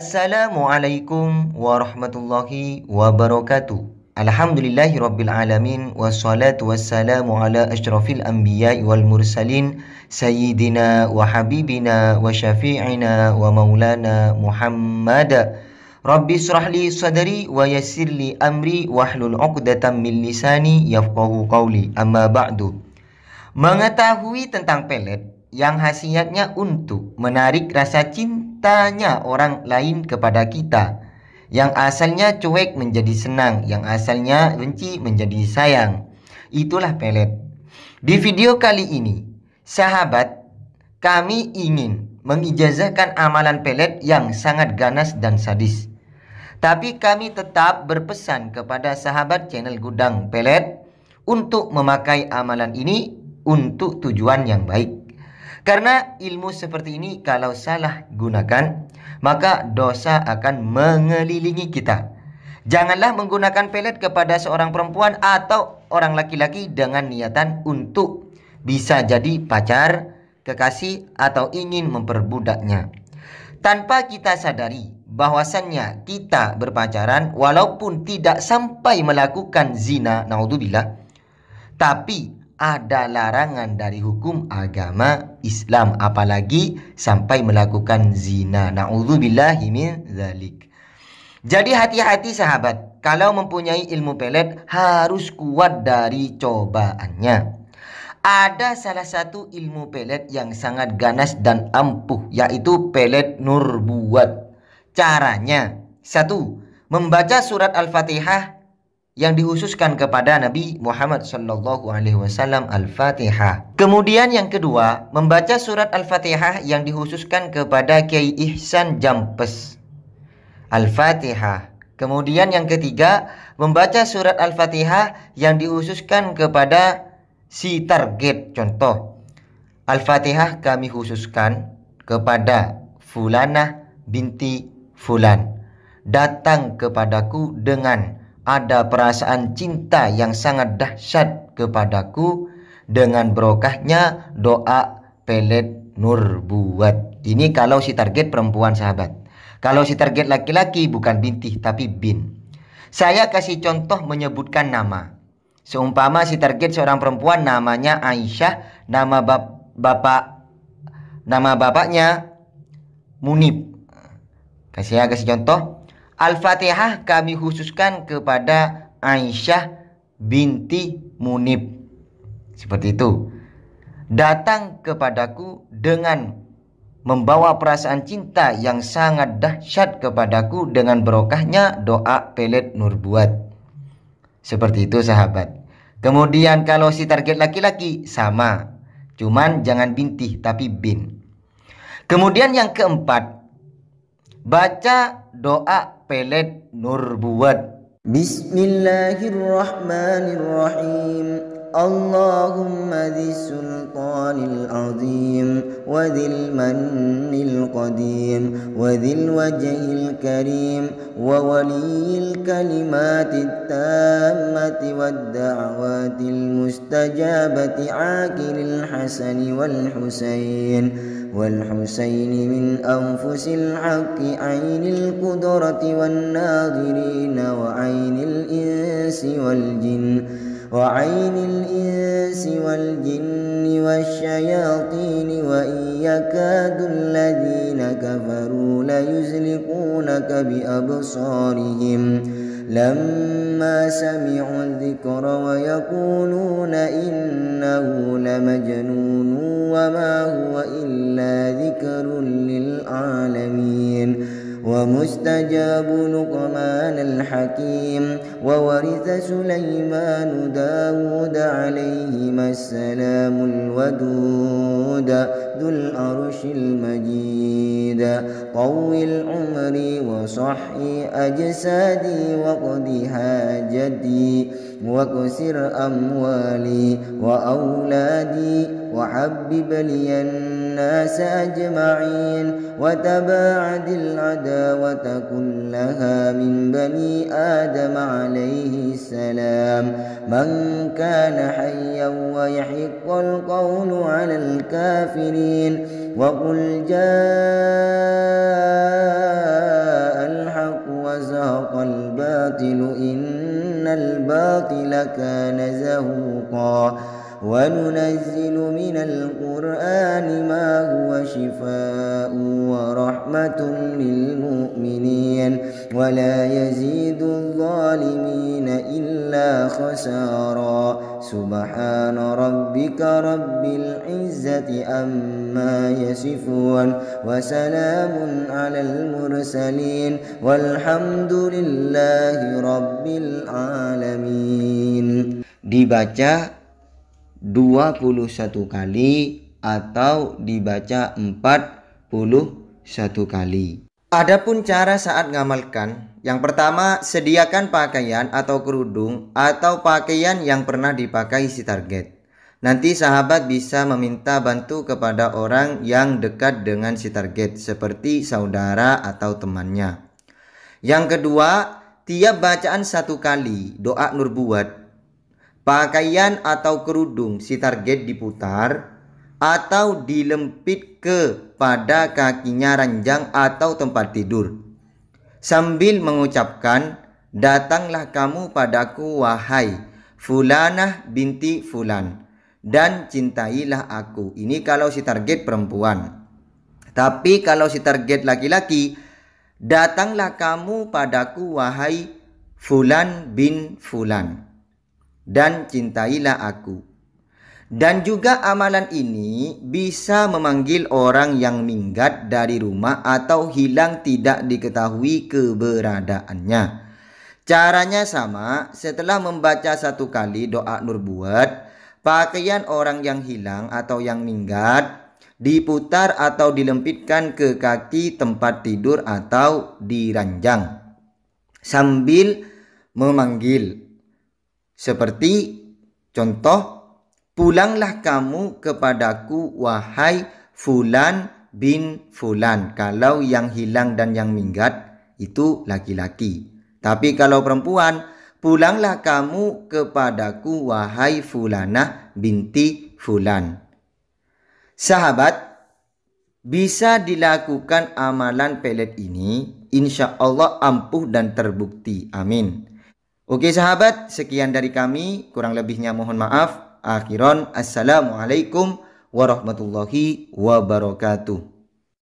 Assalamualaikum warahmatullahi wabarakatuh. Alhamdulillahi rabbil alamin wassalatu wassalamu ala asyrafil anbiya wal mursalin sayyidina wa habibina wa syafi'ina wa maulana Muhammad. Rabbi surahli sadri wa yassirli amri wahlul 'uqdatam min lisani yafqahu qawli. Amma ba'du. Mengetahui tentang pelet yang khasiatnya untuk menarik rasa cintanya orang lain kepada kita. Yang asalnya cuek menjadi senang, yang asalnya benci menjadi sayang. Itulah pelet. Di video kali ini, sahabat, kami ingin mengijazahkan amalan pelet yang sangat ganas dan sadis. Tapi kami tetap berpesan kepada sahabat channel Gudang Pelet untuk memakai amalan ini untuk tujuan yang baik. Karena ilmu seperti ini kalau salah gunakan, maka dosa akan mengelilingi kita. Janganlah menggunakan pelet kepada seorang perempuan atau orang laki-laki dengan niatan untuk bisa jadi pacar, kekasih, atau ingin memperbudaknya. Tanpa kita sadari bahwasannya kita berpacaran walaupun tidak sampai melakukan zina, naudzubillah, tapi ada larangan dari hukum agama Islam apalagi sampai melakukan zina. Nauzubillahi min zalik. Jadi hati-hati sahabat, kalau mempunyai ilmu pelet harus kuat dari cobaannya. Ada salah satu ilmu pelet yang sangat ganas dan ampuh yaitu pelet nurbuat. Caranya, satu, membaca surat Al-Fatihah yang dihususkan kepada Nabi Muhammad Shallallahu Alaihi Wasallam Al-Fatihah. Kemudian yang kedua, membaca surat Al-Fatihah yang dihususkan kepada Kiai Ihsan Jampes. Al-Fatihah. Kemudian yang ketiga, membaca surat Al-Fatihah yang dihususkan kepada si target. Contoh, Al-Fatihah kami khususkan kepada Fulanah binti Fulan. Datang kepadaku dengan ada perasaan cinta yang sangat dahsyat kepadaku dengan berokahnya doa pelet nur buat. Ini kalau si target perempuan sahabat. Kalau si target laki-laki bukan binti tapi bin. Saya kasih contoh menyebutkan nama. Seumpama si target seorang perempuan namanya Aisyah, nama bap bapak nama bapaknya Munib. Kasih ya kasih contoh Al-Fatihah kami khususkan kepada Aisyah binti Munib. Seperti itu. Datang kepadaku dengan membawa perasaan cinta yang sangat dahsyat kepadaku dengan berokahnya doa pelet nurbuat. Seperti itu sahabat. Kemudian kalau si target laki-laki sama. Cuman jangan binti tapi bin. Kemudian yang keempat. Baca doa pelet nurbuat Bismillahirrahmanirrahim اللهم ذي السلطان العظيم وذي المن القديم وذي الوجه الكريم وولي الكلمات التامة والدعوات المستجابة عاكل الحسن والحسين والحسين من أنفس الحق عين القدرة والناظرين وعين الإنس والجن وعين الإنس والجن والشياطين وإن يكاد الذين كفروا ليزلقونك بأبصارهم لما سمعوا الذكر ويقولون إنه لمجنون وما هو إلا ذكر للعالمين ومستجاب لقمان الحكيم وورث سليمان داود عليهما السلام الودود ذو العرش المجيد طول عمري وصحي أجسادي وقضي جدي وكسر أموالي وأولادي وحبب لي الناس أجمعين وتباعد العداوة كلها من بني آدم عليه السلام من كان حيا ويحق القول على الكافرين وقل جاء الحق وزهق الباطل إن الباطل كان زهوقا وننزل من القرآن ما هو شفاء ورحمة للمؤمنين ولا يزيد الظالمين إلا خسارا سبحان ربك رب العزة أما يصفون وسلام على المرسلين والحمد لله رب العالمين dibaca 21 kali atau dibaca 41 kali. Adapun cara saat ngamalkan, yang pertama sediakan pakaian atau kerudung atau pakaian yang pernah dipakai si target. Nanti sahabat bisa meminta bantu kepada orang yang dekat dengan si target seperti saudara atau temannya. Yang kedua, tiap bacaan satu kali doa nurbuat pakaian atau kerudung si target diputar atau dilempit kepada kakinya ranjang atau tempat tidur sambil mengucapkan datanglah kamu padaku wahai fulanah binti fulan dan cintailah aku ini kalau si target perempuan tapi kalau si target laki-laki datanglah kamu padaku wahai fulan bin fulan dan cintailah aku. Dan juga amalan ini bisa memanggil orang yang minggat dari rumah atau hilang tidak diketahui keberadaannya. Caranya sama, setelah membaca satu kali doa nur buat, pakaian orang yang hilang atau yang minggat diputar atau dilempitkan ke kaki tempat tidur atau diranjang sambil memanggil seperti contoh, pulanglah kamu kepadaku wahai fulan bin fulan. Kalau yang hilang dan yang minggat itu laki-laki. Tapi kalau perempuan, pulanglah kamu kepadaku wahai fulanah binti fulan. Sahabat, bisa dilakukan amalan pelet ini, insya Allah ampuh dan terbukti. Amin. Oke sahabat, sekian dari kami. Kurang lebihnya mohon maaf. Akhiron, Assalamualaikum warahmatullahi wabarakatuh.